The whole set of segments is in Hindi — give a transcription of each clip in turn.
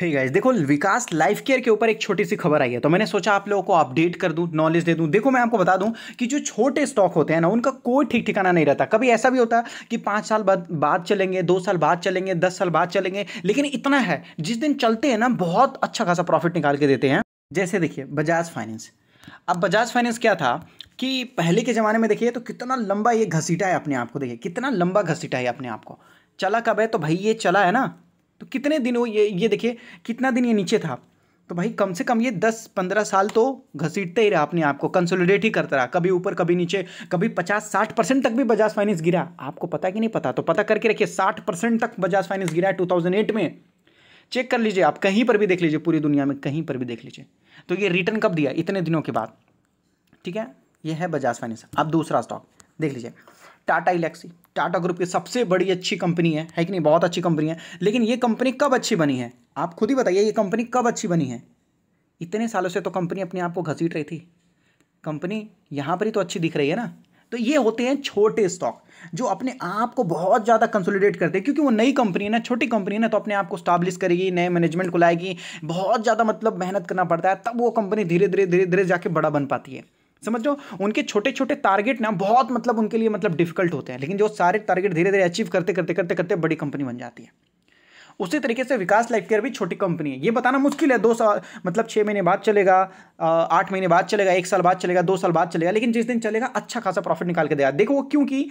हे hey गाइस देखो विकास लाइफ केयर के ऊपर एक छोटी सी खबर आई है तो मैंने सोचा आप लोगों को अपडेट कर दूं नॉलेज दे दूं देखो मैं आपको बता दूं कि जो छोटे स्टॉक होते हैं ना उनका कोई ठीक ठिकाना नहीं रहता कभी ऐसा भी होता है कि पाँच साल बाद बाद चलेंगे दो साल बाद चलेंगे दस साल बाद चलेंगे लेकिन इतना है जिस दिन चलते हैं ना बहुत अच्छा खासा प्रॉफिट निकाल के देते हैं जैसे देखिए बजाज फाइनेंस अब बजाज फाइनेंस क्या था कि पहले के ज़माने में देखिए तो कितना लंबा ये घसीटा है अपने आप को देखिए कितना लंबा घसीटा है अपने आप को चला कब है तो भाई ये चला है ना तो कितने दिन वो ये ये देखिए कितना दिन ये नीचे था तो भाई कम से कम ये दस पंद्रह साल तो घसीटते ही रहा अपने आप को कंसोलिडेट ही करता रहा कभी ऊपर कभी नीचे कभी पचास साठ परसेंट तक भी बजाज फाइनेंस गिरा आपको पता कि नहीं पता तो पता करके रखिए साठ परसेंट तक बजाज फाइनेंस गिरा है टू थाउजेंड एट में चेक कर लीजिए आप कहीं पर भी देख लीजिए पूरी दुनिया में कहीं पर भी देख लीजिए तो ये रिटर्न कब दिया इतने दिनों के बाद ठीक है ये है बजाज फाइनेंस अब दूसरा स्टॉक देख लीजिए टाटा इलेक्सी टाटा ग्रुप की सबसे बड़ी अच्छी कंपनी है है कि नहीं बहुत अच्छी कंपनी है लेकिन ये कंपनी कब अच्छी बनी है आप खुद ही बताइए ये कंपनी कब अच्छी बनी है इतने सालों से तो कंपनी अपने आप को घसीट रही थी कंपनी यहाँ पर ही तो अच्छी दिख रही है ना तो ये होते हैं छोटे स्टॉक जो अपने आप को बहुत ज़्यादा कंसोलिडेट करते हैं क्योंकि वो नई कंपनी है ना छोटी कंपनी है ना तो अपने आप को स्टाब्लिश करेगी नए मैनेजमेंट को लाएगी बहुत ज़्यादा मतलब मेहनत करना पड़ता है तब वो कंपनी धीरे धीरे धीरे धीरे जाके बड़ा बन पाती है समझ लो उनके छोटे छोटे टारगेट ना बहुत मतलब उनके लिए मतलब डिफिकल्ट होते हैं लेकिन जो सारे टारगेट धीरे धीरे अचीव करते करते करते करते बड़ी कंपनी बन जाती है उसी तरीके से विकास लाइफ केयर भी छोटी कंपनी है ये बताना मुश्किल है दो साल मतलब छः महीने बाद चलेगा आठ महीने बाद चलेगा एक साल बाद चलेगा दो साल बाद चलेगा लेकिन जिस दिन चलेगा अच्छा खासा प्रॉफिट निकाल के देगा देखो क्योंकि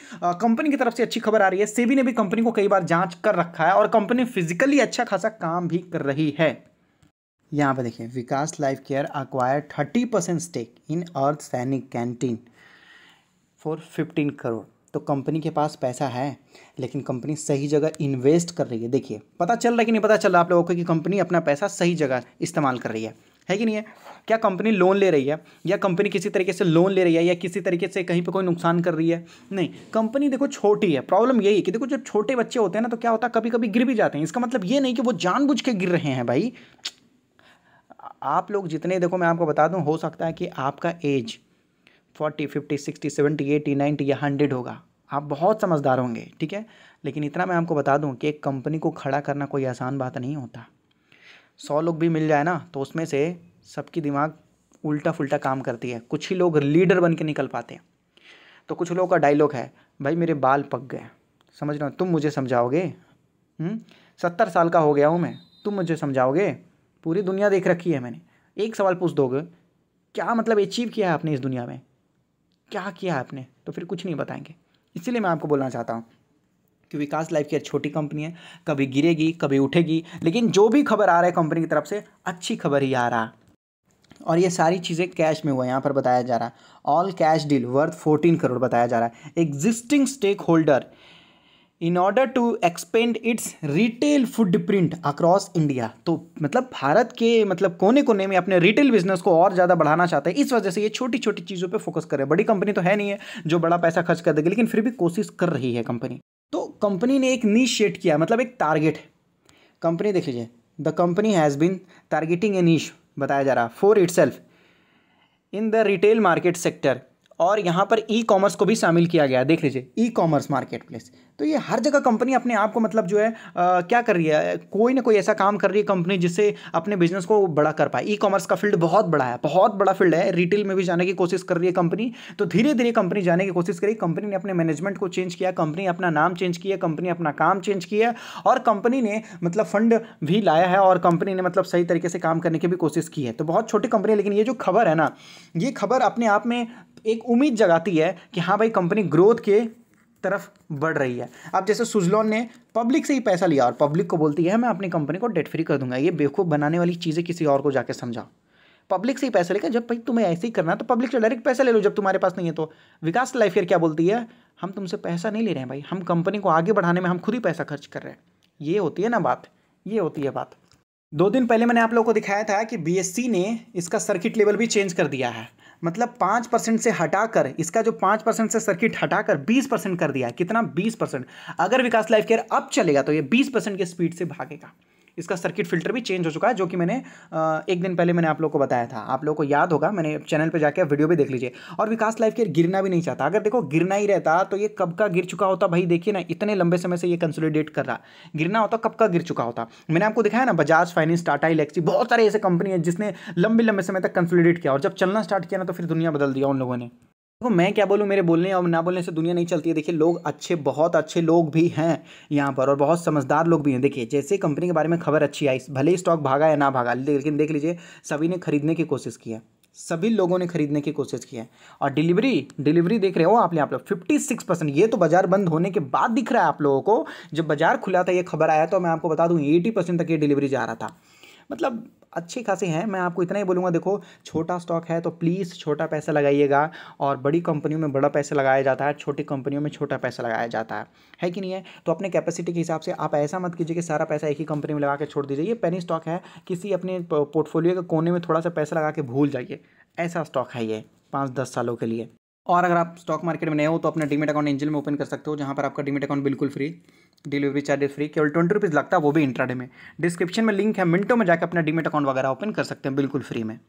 कंपनी की तरफ से अच्छी खबर आ रही है सेबी ने भी कंपनी को कई बार जाँच कर रखा है और कंपनी फिजिकली अच्छा खासा काम भी कर रही है यहाँ पे देखिए Vikas Life Care acquire thirty percent stake in Ardh Sainik canteen for fifteen crore तो कंपनी के पास पैसा है लेकिन कंपनी सही जगह इन्वेस्ट कर रही है देखिए पता चल रहा है कि नहीं पता चल रहा आप लोगों को कि कंपनी अपना पैसा सही जगह इस्तेमाल कर रही है है कि नहीं है क्या कंपनी लोन ले रही है या कंपनी किसी तरीके से लोन ले रही है या किसी तरीके से कहीं पे कोई नुकसान कर रही है नहीं कंपनी देखो छोटी है प्रॉब्लम यही है कि देखो जब छोटे बच्चे होते हैं ना तो क्या होता है कभी कभी गिर भी जाते हैं इसका मतलब ये नहीं कि वो जानबूझ के गिर रहे हैं भाई आप लोग जितने देखो मैं आपको बता दूं हो सकता है कि आपका age forty fifty sixty seventy eighty ninety या हंड्रेड होगा आप बहुत समझदार होंगे ठीक है लेकिन इतना मैं आपको बता दूं कि एक कंपनी को खड़ा करना कोई आसान बात नहीं होता सौ लोग भी मिल जाए ना तो उसमें से सबकी दिमाग उल्टा फुल्टा काम करती है कुछ ही लोग लीडर बन के निकल पाते हैं तो कुछ लोगों का डायलॉग है भाई मेरे बाल पक गए समझ रहे तुम मुझे समझाओगे हम्म? सत्तर साल का हो गया हूँ मैं तुम मुझे समझाओगे पूरी दुनिया देख रखी है मैंने एक सवाल पूछ दोगे क्या मतलब अचीव किया है आपने इस दुनिया में क्या किया है आपने तो फिर कुछ नहीं बताएंगे इसीलिए मैं आपको बोलना चाहता हूँ कि विकास लाइफ की छोटी कंपनी है कभी गिरेगी कभी उठेगी लेकिन जो भी खबर आ रहा है कंपनी की तरफ से अच्छी खबर ही आ रहा और ये सारी चीज़ें कैश में हुआ यहाँ पर बताया जा रहा है all cash deal worth fourteen crore बताया जा रहा है existing stake holder in order to expand its retail footprint across India तो मतलब भारत के मतलब कोने कोने में अपने रिटेल बिजनेस को और ज़्यादा बढ़ाना चाहते हैं इस वजह से ये छोटी छोटी चीज़ों पे फोकस कर रहे हैं बड़ी कंपनी तो है नहीं है जो बड़ा पैसा खर्च कर देगी लेकिन फिर भी कोशिश कर रही है कंपनी तो कंपनी ने एक नीच सेट किया मतलब एक टारगेट कंपनी देख लीजिए the company has been targeting a niche बताया जा रहा for it in the retail market sector और यहाँ पर ई e कॉमर्स को भी शामिल किया गया देख लीजिए ई कॉमर्स मार्केट प्लेस तो ये हर जगह कंपनी अपने आप को मतलब जो है आ, क्या कर रही है कोई ना कोई ऐसा काम कर रही है कंपनी जिससे अपने बिजनेस को बड़ा कर पाए ई कॉमर्स का फील्ड बहुत बड़ा है बहुत बड़ा फील्ड है रिटेल में भी जाने की कोशिश कर रही है कंपनी तो धीरे धीरे कंपनी जाने की कोशिश करी कंपनी ने अपने मैनेजमेंट को चेंज किया कंपनी अपना नाम चेंज किया कंपनी अपना काम चेंज किया और कंपनी ने मतलब फंड भी लाया है और कंपनी ने मतलब सही तरीके से काम करने की भी कोशिश की है तो बहुत छोटी कंपनी है लेकिन ये जो खबर है ना ये खबर अपने आप में एक उम्मीद जगाती है कि हाँ भाई कंपनी ग्रोथ के तरफ बढ़ रही है अब जैसे सुजलॉन ने पब्लिक से ही पैसा लिया और पब्लिक को बोलती है मैं अपनी कंपनी को डेट फ्री कर दूंगा ये बेवकूफ़ बनाने वाली चीज़ें किसी और को जाकर समझाओ पब्लिक से ही पैसा लेकर जब भाई तुम्हें ऐसे ही करना तो पब्लिक से डायरेक्ट पैसा ले लो जब तुम्हारे पास नहीं है तो विकास लाइफ क्या बोलती है हम तुमसे पैसा नहीं ले रहे हैं भाई हम कंपनी को आगे बढ़ाने में हम खुद ही पैसा खर्च कर रहे हैं ये होती है ना बात ये होती है बात दो दिन पहले मैंने आप लोगों को दिखाया था कि बीएससी ने इसका सर्किट लेवल भी चेंज कर दिया है मतलब पाँच परसेंट से हटाकर इसका जो पाँच परसेंट से सर्किट हटाकर बीस परसेंट कर दिया है कितना बीस परसेंट अगर विकास लाइफ केयर अब चलेगा तो ये बीस परसेंट की स्पीड से भागेगा इसका सर्किट फिल्टर भी चेंज हो चुका है जो कि मैंने एक दिन पहले मैंने आप लोग को बताया था आप लोग को याद होगा मैंने चैनल पर जाकर वीडियो भी देख लीजिए और विकास लाइफ केयर गिरना भी नहीं चाहता अगर देखो गिरना ही रहता तो ये कब का गिर चुका होता भाई देखिए ना इतने लंबे समय से ये कंसोलिडेट कर रहा गिरना होता कब का गिर चुका होता मैंने आपको दिखाया ना बजाज फाइनेंस टाटा इलेक्सी बहुत सारे ऐसे कंपनी है जिसने लंबे लंबे समय तक कंसोलिडेट किया और जब चलना स्टार्ट किया ना तो फिर दुनिया बदल दिया उन लोगों ने देखो मैं क्या बोलूँ मेरे बोलने और ना बोलने से दुनिया नहीं चलती है देखिए लोग अच्छे बहुत अच्छे लोग भी हैं यहाँ पर और बहुत समझदार लोग भी हैं देखिए जैसे कंपनी के बारे में खबर अच्छी आई भले ही स्टॉक भागा या ना भागा लेकिन देख लीजिए सभी ने खरीदने की कोशिश की है सभी लोगों ने खरीदने की कोशिश की है और डिलीवरी डिलीवरी देख रहे हो आप यहाँ पर फिफ्टी सिक्स परसेंट ये तो बाजार बंद होने के बाद दिख रहा है आप लोगों को जब बाजार खुला था ये खबर आया तो मैं आपको बता दूँ एटी परसेंट तक ये डिलीवरी जा रहा था मतलब अच्छी खासी हैं मैं आपको इतना ही बोलूँगा देखो छोटा स्टॉक है तो प्लीज़ छोटा पैसा लगाइएगा और बड़ी कंपनियों में बड़ा पैसा लगाया जाता है छोटी कंपनियों में छोटा पैसा लगाया जाता है है कि नहीं है तो अपने कैपेसिटी के हिसाब से आप ऐसा मत कीजिए कि सारा पैसा एक ही कंपनी में लगा के छोड़ दीजिए ये पेनी स्टॉक है किसी अपने पोर्टफोलियो के कोने में थोड़ा सा पैसा लगा के भूल जाइए ऐसा स्टॉक है ये पाँच दस सालों के लिए और अगर आप स्टॉक मार्केट में नए हो तो अपना डीमेट अकाउंट एंजल में ओपन कर सकते हो जहाँ पर आपका डीमेट अकाउंट बिल्कुल फ्री डिलीवरी चार्जेस फ्री केवल ट्वेंटी रुपीज़ लगता है वो भी इंट्राडे में डिस्क्रिप्शन में लिंक है मिनटों में जाकर अपना डीमेट अकाउंट वगैरह ओपन कर सकते हैं बिल्कुल फ्री में